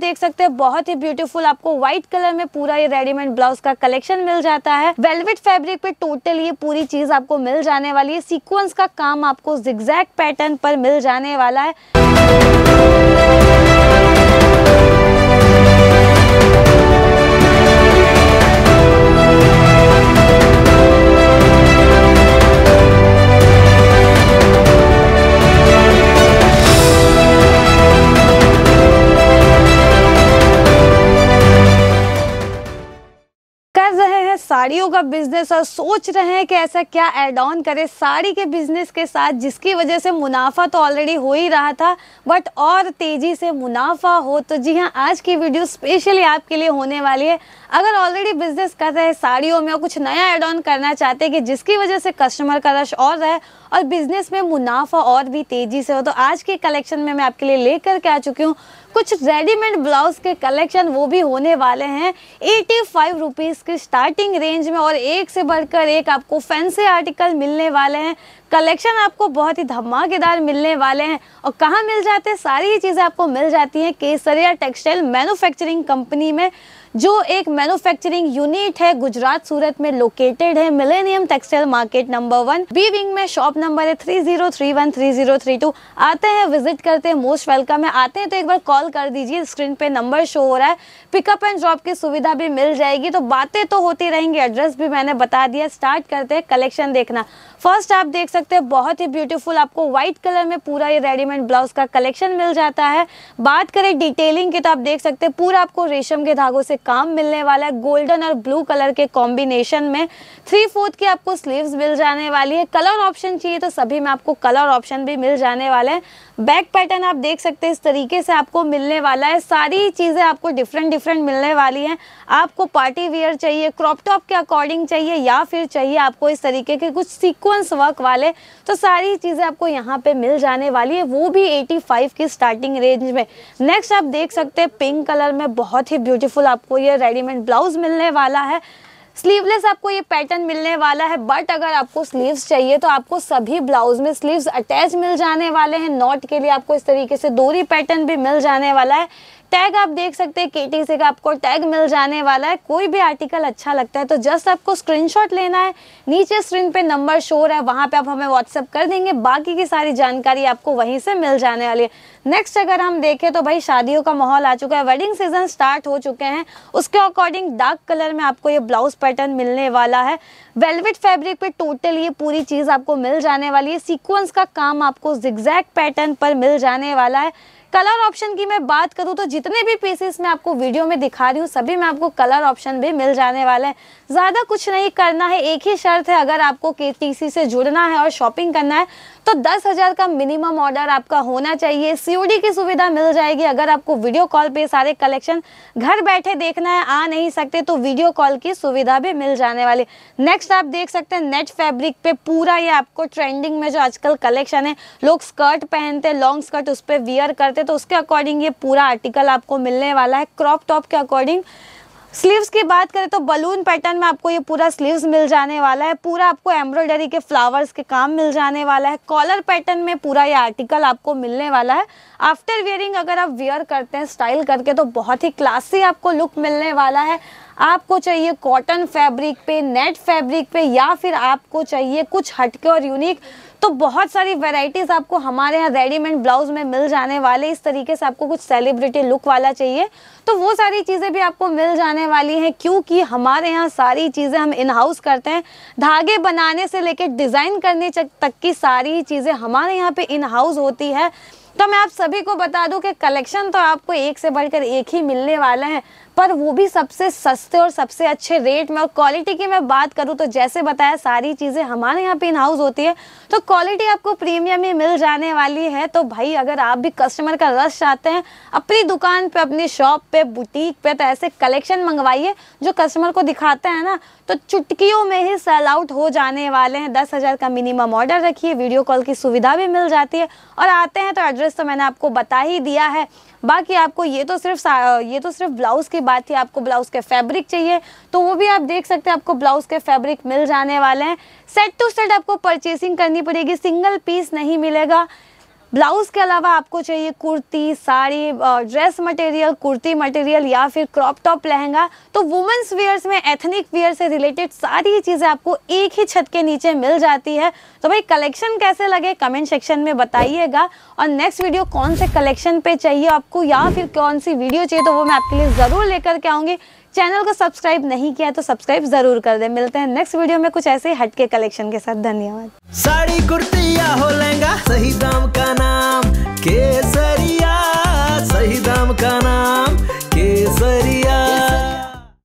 देख सकते हैं बहुत ही ब्यूटीफुल आपको व्हाइट कलर में पूरा ये रेडीमेड ब्लाउज का कलेक्शन मिल जाता है वेलवेट फैब्रिक पे टोटल ये पूरी चीज आपको मिल जाने वाली है सीक्वेंस का काम आपको जिग्जैक पैटर्न पर मिल जाने वाला है साड़ियों का बिजनेस और सोच रहे हैं कि ऐसा क्या एड ऑन करें साड़ी के बिजनेस के साथ जिसकी वजह से मुनाफा तो ऑलरेडी हो ही रहा था बट और तेजी से मुनाफा हो तो जी हाँ आज की वीडियो स्पेशली आपके लिए होने वाली है अगर ऑलरेडी बिजनेस कर रहे हैं साड़ियों में और कुछ नया एड ऑन करना चाहते हैं कि जिसकी वजह से कस्टमर का रश और रहे और बिजनेस में मुनाफा और भी तेजी से हो तो आज के कलेक्शन में मैं आपके लिए लेकर के आ चुकी हूँ कुछ रेडीमेड ब्लाउज के कलेक्शन वो भी होने वाले हैं एटी फाइव रुपीज़ की स्टार्टिंग रेंज में और एक से बढ़कर एक आपको फैंसी आर्टिकल मिलने वाले हैं कलेक्शन आपको बहुत ही धमाकेदार मिलने वाले हैं और कहाँ मिल जाते हैं सारी चीज़ें आपको मिल जाती हैं केसरिया टेक्सटाइल मैन्युफैक्चरिंग कंपनी में जो एक मैन्युफैक्चरिंग यूनिट है गुजरात सूरत में लोकेटेड है millennium textile market number one B wing में शॉप नंबर है three zero three one three zero three two आते हैं विजिट करते हैं मोस्ट वेलकम है आते हैं तो एक बार कॉल कर दीजिए स्क्रीन पे नंबर शो हो रहा है पिकअप एंड ड्रॉप की सुविधा भी मिल जाएगी तो बातें तो होती रहेंगी एड्रेस भी मैंने बता दिया स्टार्ट करते हैं कलेक्शन देखना फर्स्ट आप देख सकते हैं बहुत ही ब्यूटीफुल आपको व्हाइट कलर में पूरा ये रेडीमेड ब्लाउज का कलेक्शन मिल जाता है बात करें डिटेलिंग की तो आप देख सकते हैं पूरा आपको रेशम के धागों से काम मिलने वाला है गोल्डन और ब्लू कलर के कॉम्बिनेशन में थ्री फोर्थ की आपको स्लीव्स मिल जाने वाली है कलर ऑप्शन चाहिए तो सभी में आपको कलर ऑप्शन भी मिल जाने वाले हैं बैक पैटर्न आप देख सकते हैं इस तरीके से आपको मिलने वाला है सारी चीज़ें आपको डिफरेंट डिफरेंट मिलने वाली हैं आपको पार्टी वेयर चाहिए क्रॉप टॉप के अकॉर्डिंग चाहिए या फिर चाहिए आपको इस तरीके के कुछ सीक्वेंस वर्क वाले तो सारी चीज़ें आपको यहाँ पे मिल जाने वाली है वो भी एटी की स्टार्टिंग रेंज में नेक्स्ट आप देख सकते हैं पिंक कलर में बहुत ही ब्यूटीफुल आपको आपको ये रेडीमेड ब्लाउज मिलने वाला है स्लीवलेस आपको ये पैटर्न मिलने वाला है बट अगर आपको स्लीव्स चाहिए तो आपको सभी ब्लाउज में स्लीव्स अटैच मिल जाने वाले हैं नॉट के लिए आपको इस तरीके से दोरी पैटर्न भी मिल जाने वाला है टैग आप देख सकते हैं के से का आपको टैग मिल जाने वाला है कोई भी आर्टिकल अच्छा लगता है तो जस्ट आपको स्क्रीनशॉट लेना है नीचे स्क्रीन पे नंबर शोर है वहाँ पे आप हमें व्हाट्सअप कर देंगे बाकी की सारी जानकारी आपको वहीं से मिल जाने वाली है नेक्स्ट अगर हम देखें तो भाई शादियों का माहौल आ चुका है वेडिंग सीजन स्टार्ट हो चुके हैं उसके अकॉर्डिंग डार्क कलर में आपको ये ब्लाउज पैटर्न मिलने वाला है वेलवेट फैब्रिक पे टोटल ये पूरी चीज़ आपको मिल जाने वाली है सीक्वेंस का काम आपको जिग्जैक पैटर्न पर मिल जाने वाला है कलर ऑप्शन की मैं बात करूँ तो जितने भी पीसेस मैं आपको वीडियो में दिखा रही हूँ सभी में आपको कलर ऑप्शन भी मिल जाने वाले है ज़्यादा कुछ नहीं करना है एक ही शर्त है अगर आपको के से जुड़ना है और शॉपिंग करना है तो दस हजार का मिनिमम ऑर्डर आपका होना चाहिए सीओडी की सुविधा मिल जाएगी अगर आपको वीडियो कॉल पे सारे कलेक्शन घर बैठे देखना है आ नहीं सकते तो वीडियो कॉल की सुविधा भी मिल जाने वाली नेक्स्ट आप देख सकते हैं नेट फैब्रिक पे पूरा ये आपको ट्रेंडिंग में जो आजकल कलेक्शन है लोग स्कर्ट पहनते लॉन्ग स्कर्ट उस पर वियर करते तो उसके अकॉर्डिंग ये पूरा आर्टिकल आपको मिलने वाला है क्रॉप टॉप के अकॉर्डिंग स्लीव्स की बात करें तो बलून पैटर्न में आपको ये पूरा स्लीव्स मिल जाने वाला है पूरा आपको एम्ब्रॉयडरी के फ्लावर्स के काम मिल जाने वाला है कॉलर पैटर्न में पूरा ये आर्टिकल आपको मिलने वाला है आफ्टर वियरिंग अगर आप वियर करते हैं स्टाइल करके तो बहुत ही क्लासी आपको लुक मिलने वाला है आपको चाहिए कॉटन फैब्रिक पे नेट फैब्रिक पे या फिर आपको चाहिए कुछ हटके और यूनिक तो बहुत सारी वेराइटीज़ आपको हमारे यहाँ रेडीमेड ब्लाउज में मिल जाने वाले इस तरीके से आपको कुछ सेलिब्रिटी लुक वाला चाहिए तो वो सारी चीज़ें भी आपको मिल जाने वाली हैं क्योंकि हमारे यहाँ सारी चीज़ें हम इनहाउस करते हैं धागे बनाने से लेकर डिज़ाइन करने तक की सारी चीज़ें हमारे यहाँ पे इनहाउस होती है तो मैं आप सभी को बता दूं कि कलेक्शन तो आपको एक से बढ़कर एक ही मिलने वाला है पर वो भी सबसे सस्ते और सबसे अच्छे रेट में और क्वालिटी की मैं बात करूँ तो जैसे बताया सारी चीज़ें हमारे यहाँ पे इन हाउस होती है तो क्वालिटी आपको प्रीमियम ही मिल जाने वाली है तो भाई अगर आप भी कस्टमर का रश चाहते हैं अपनी दुकान पे अपनी शॉप पे बुटीक पे तो ऐसे कलेक्शन मंगवाइए जो कस्टमर को दिखाते हैं ना तो चुटकियों में ही सेल आउट हो जाने वाले हैं दस का मिनिमम ऑर्डर रखिए वीडियो कॉल की सुविधा भी मिल जाती है और आते हैं तो एड्रेस तो मैंने आपको बता ही दिया है बाकी आपको ये तो सिर्फ ये तो सिर्फ ब्लाउज़ की बात थी आपको ब्लाउज़ के फैब्रिक चाहिए तो वो भी आप देख सकते हैं आपको ब्लाउज़ के फैब्रिक मिल जाने वाले हैं सेट टू सेट आपको परचेसिंग करनी पड़ेगी सिंगल पीस नहीं मिलेगा ब्लाउज़ के अलावा आपको चाहिए kurti sari dress material kurti material या फिर क्रॉप टॉप लहंगा तो वुमेंस वेयर्स में एथनिक वेयर से रिलेटेड सारी चीज़ें आपको एक ही छत के नीचे मिल जाती है तो भाई कलेक्शन कैसे लगे कमेंट सेक्शन में बताइएगा और नेक्स्ट वीडियो कौन से कलेक्शन पे चाहिए आपको या फिर कौन सी वीडियो चाहिए तो वो मैं आपके लिए ज़रूर लेकर के आऊँगी चैनल को सब्सक्राइब नहीं किया तो सब्सक्राइब जरूर कर दे मिलते हैं नेक्स्ट वीडियो में कुछ ऐसे हटके कलेक्शन के साथ धन्यवाद साड़ी कुर्तिया हो लेंगा सही दाम का नाम केसरिया सही दाम का नाम